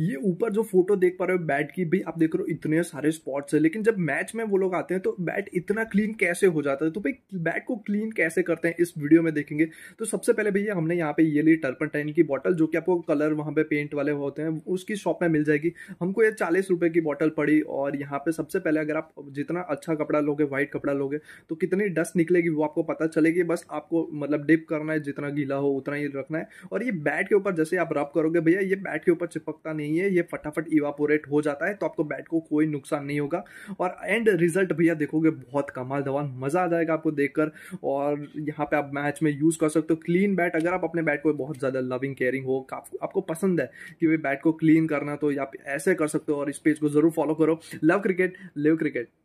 ये ऊपर जो फोटो देख पा रहे हो बैट की भाई आप देख रहे हो इतने सारे स्पॉट्स है लेकिन जब मैच में वो लोग आते हैं तो बैट इतना क्लीन कैसे हो जाता है तो भाई बैट को क्लीन कैसे करते हैं इस वीडियो में देखेंगे तो सबसे पहले भैया हमने यहाँ पे ये ली टर्पनटाइन की बॉटल जो कि आपको कलर वहां पे पेंट वाले होते हैं उसकी शॉप में मिल जाएगी हमको ये चालीस रुपए की बॉटल पड़ी और यहाँ पे सबसे पहले अगर आप जितना अच्छा कपड़ा लोगे व्हाइट कपड़ा लोगे तो कितनी डस्ट निकलेगी वो आपको पता चलेगी बस आपको मतलब डिप करना है जितना गीला हो उतना ही रखना है और ये बैट के ऊपर जैसे आप रब करोगे भैया ये बैट के ऊपर चिपकता नहीं नहीं है ये फटाफट इवापोरेट हो जाता है तो आपको बैट को कोई नुकसान नहीं होगा और एंड रिजल्ट भैया देखोगे बहुत कमाल धवान मज़ा आ जाएगा आपको देखकर और यहाँ पे आप मैच में यूज़ कर सकते हो क्लीन बैट अगर आप अपने बैट को बहुत ज़्यादा लविंग केयरिंग हो आपको पसंद है कि भाई बैट को क्लीन करना तो आप ऐसे कर सकते हो और इस पेज को ज़रूर फॉलो करो लव क्रिकेट लिव क्रिकेट